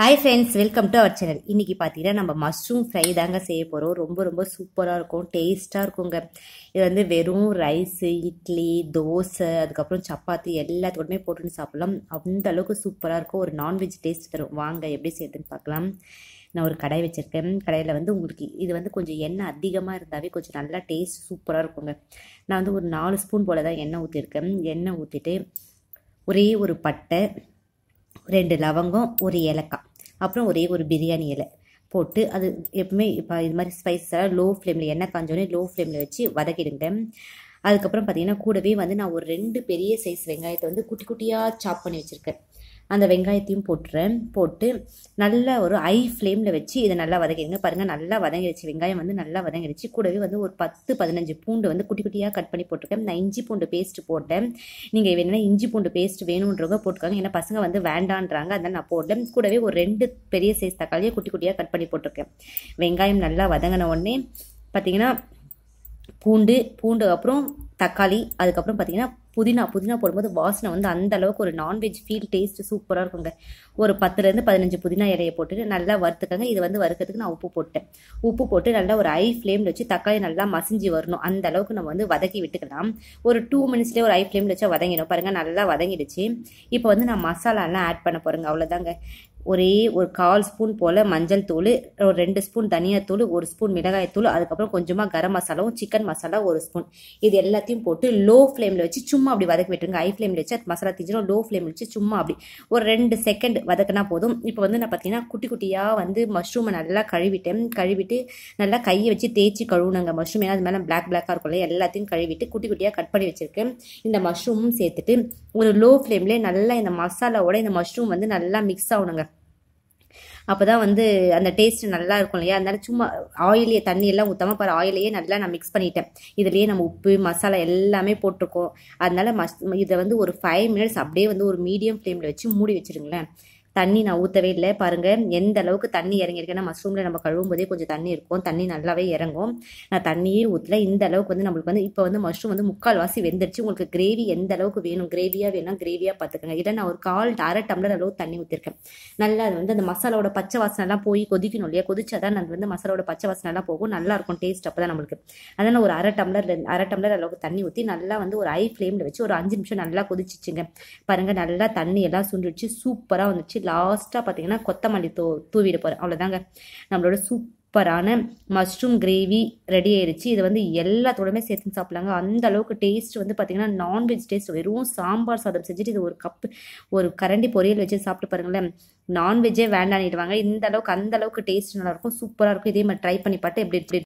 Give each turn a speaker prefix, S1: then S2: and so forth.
S1: hi friends welcome to our channel இன்றைக்கி பார்த்தீங்கன்னா நம்ம மஷ்ரூம் ஃப்ரை தாங்க செய்ய போகிறோம் ரொம்ப ரொம்ப சூப்பராக இருக்கும் டேஸ்ட்டாக இருக்குங்க இது வந்து வெறும் ரைஸு இட்லி தோசை அதுக்கப்புறம் சப்பாத்தி எல்லாத்துக்கூடமே போட்டுன்னு சாப்பிட்லாம் அந்த அளவுக்கு சூப்பராக இருக்கும் ஒரு நான்வெஜ் டேஸ்ட் தரும் வாங்க எப்படி செய்யுதுன்னு பார்க்கலாம் நான் ஒரு கடை வச்சுருக்கேன் கடையில் வந்து உங்களுக்கு இது வந்து கொஞ்சம் எண்ணெய் அதிகமாக இருந்தாவே கொஞ்சம் நல்லா டேஸ்ட் சூப்பராக இருக்குங்க நான் வந்து ஒரு நாலு ஸ்பூன் போல் தான் எண்ணெய் ஊற்றிருக்கேன் எண்ணெய் ஊற்றிட்டு ஒரே ஒரு பட்டை ரெண்டு லவங்கம் ஒரு ஏலக்காய் அப்புறம் ஒரே ஒரு பிரியாணி இலை போட்டு அது எப்பவுமே இப்போ இது மாதிரி எல்லாம் லோ ஃப்ளேமில் எண்ணெய் காஞ்சோடனே லோ ஃப்ளேமில் வச்சு வதக்கிடுங்க அதுக்கப்புறம் பார்த்திங்கன்னா கூடவே வந்து நான் ஒரு ரெண்டு பெரிய சைஸ் வெங்காயத்தை வந்து குட்டி குட்டியாக சாப் பண்ணி வச்சுருக்கேன் அந்த வெங்காயத்தையும் போட்டுறேன் போட்டு நல்லா ஒரு ஐ ஃப்ளேமில் வச்சு இதை நல்லா வதங்கிடுங்க பாருங்கள் நல்லா வதங்கிடுச்சு வெங்காயம் வந்து நல்லா வதங்கிடுச்சு கூடவே வந்து ஒரு பத்து பதினஞ்சு பூண்டு வந்து குட்டி குட்டியாக கட் பண்ணி போட்டிருக்கேன் நான் இஞ்சி பூண்டு பேஸ்ட்டு போட்டேன் நீங்கள் வேணுன்னா இஞ்சி பூண்டு பேஸ்ட் வேணுன்றவங்க போட்டுக்காங்க ஏன்னா பசங்க வந்து வேண்டான்றாங்க அதனால் நான் போட்டேன் கூடவே ஒரு ரெண்டு பெரிய சைஸ் தக்காளியை குட்டி குட்டியாக கட் பண்ணி போட்டிருக்கேன் வெங்காயம் நல்லா வதங்கின உடனே பார்த்தீங்கன்னா பூண்டு பூண்டு அப்புறம் தக்காளி அதுக்கப்புறம் பார்த்தீங்கன்னா புதினா புதினா போடும்போது வாசனை வந்து அந்த அளவுக்கு ஒரு நான்வெஜ் ஃபீல் டேஸ்ட் சூப்பராக இருக்குங்க ஒரு பத்துலேருந்து பதினஞ்சு புதினா இலையை போட்டு நல்லா வறுத்துக்கங்க இது வந்து வறுக்கிறதுக்கு நான் உப்பு போட்டேன் உப்பு போட்டு நல்லா ஒரு ஐ ஃப்ளேமில் வச்சு தக்காளி நல்லா மசிஞ்சு வரணும் அந்த அளவுக்கு நம்ம வந்து வதக்கி விட்டுக்கலாம் ஒரு டூ மினிட்ஸ்லேயே ஒரு ஐ ஃப்ளேமில் வச்சா வதங்கிடும் பாருங்கள் நல்லா வதங்கிடுச்சு இப்போ வந்து நான் மசாலாலாம் ஆட் பண்ண போகிறேங்க அவ்வளோதாங்க ஒரே ஒரு கால் ஸ்பூன் போல் மஞ்சள் தூள் ஒரு ரெண்டு ஸ்பூன் தனியாத்தூள் ஒரு ஸ்பூன் மிளகாய் தூள் அதுக்கப்புறம் கொஞ்சமாக கரம் மசாலாவும் சிக்கன் மசாலா ஒரு ஸ்பூன் இது எல்லாத்தையும் போட்டு லோ ஃப்ளேமில் வச்சு சும்மா அப்படி வதக்கி விட்டுருங்க ஹை ஃப்ளேமில் வச்சு அது மசாலா தீஞ்சிடும் லோ ஃப்ளேமில் வச்சு சும்மா அப்படி ஒரு ரெண்டு செகண்ட் வதக்கினா போதும் இப்போ வந்து நான் பார்த்தீங்கன்னா குட்டி குட்டியாக வந்து மஷ்ரூமை நல்லா கழுவிட்டேன் கழுவிட்டு நல்லா கையை வச்சு தேய்ச்சி கழுவுனாங்க மஷ்ரூம் ஏன்னா அது மேலே பிளாக் பிளாக்காக இருக்கும்ல எல்லாத்தையும் கழுவிட்டு குட்டி குட்டியாக கட் பண்ணி வச்சுருக்கேன் இந்த மஷ்ரூமும் சேர்த்துட்டு ஒரு லோ ஃப்ளேம்லேயே நல்லா இந்த மசாலாவோட இந்த மஷ்ரூம் வந்து நல்லா மிக்ஸ் ஆகணுங்க அப்போ தான் வந்து அந்த டேஸ்ட் நல்லா இருக்கும் இல்லையா அதனால சும்மா ஆயிலே தண்ணி எல்லாம் ஊற்றாமல் பாரு ஆயிலையே நல்லா நான் மிக்ஸ் பண்ணிட்டேன் இதுலேயே நம்ம உப்பு மசாலா எல்லாமே போட்டிருக்கோம் அதனால மஸ் இதை வந்து ஒரு ஃபைவ் மினிட்ஸ் அப்படியே வந்து ஒரு மீடியம் ஃப்ளேமில் வச்சு மூடி வச்சுருங்களேன் தண்ணி நான் ஊற்றவே இல்லை பாருங்கள் எந்த அளவுக்கு தண்ணி இறங்கியிருக்கேன்னா மஷ்ரூமில் நம்ம கழுவும் போதே கொஞ்சம் தண்ணி இருக்கும் தண்ணி நல்லாவே இறங்கும் நான் தண்ணியே ஊற்றல இந்த அளவுக்கு வந்து நம்மளுக்கு வந்து இப்போ வந்து மஷ்ரூம் வந்து முக்கால் வாசி வெந்துருச்சு உங்களுக்கு கிரேவி எந்த அளவுக்கு வேணும் கிரேவியாக வேணும் கிரேவியாக பார்த்துக்கோங்க இல்லை நான் ஒரு கால் அரை டம்ளர் அளவு தண்ணி ஊற்றிருக்கேன் நல்லா அது வந்து அந்த மசாலாவோட பச்சை வாசனைலாம் போய் கொதிக்கணும் இல்லையா கொதிச்சா தான் அது வந்து மசாலோட பச்சை வாசனைலாம் போகும் நல்லா இருக்கும் டேஸ்ட் அப்போ தான் நம்மளுக்கு அதனால் ஒரு அரை டம்ளர் அரை டம்ளர் அளவுக்கு தண்ணி ஊற்றி நல்லா வந்து ஒரு ஹை ஃப்ளேமில் வச்சு ஒரு அஞ்சு நிமிஷம் நல்லா கொதிச்சிச்சுங்க பாருங்கள் நல்லா தண்ணி எல்லாம் சுண்டுச்சு சூப்பராக வந்துச்சு லாஸ்ட்டாக பார்த்தீங்கன்னா கொத்தமல்லி தூ தூவிட போகிறேன் அவ்வளோதாங்க நம்மளோட சூப்பரான மஷ்ரூம் கிரேவி ரெடி ஆயிடுச்சு இதை வந்து எல்லாத்தோடமே சேர்த்து சாப்பிட்லாங்க அந்த அளவுக்கு டேஸ்ட் வந்து பார்த்தீங்கன்னா நான்வெஜ் டேஸ்ட் வெறும் சாம்பார் சாதம் செஞ்சுட்டு இது ஒரு கப்பு ஒரு கரண்டி பொரியல் வச்சு சாப்பிட்டு பாருங்களேன் நான்வெஜ்ஜே வேண்டாம் இந்த அளவுக்கு அந்த அளவுக்கு டேஸ்ட் நல்லாயிருக்கும் சூப்பராக இருக்கும் இதே மாதிரி ட்ரை பண்ணி பார்த்து எப்படி எப்படி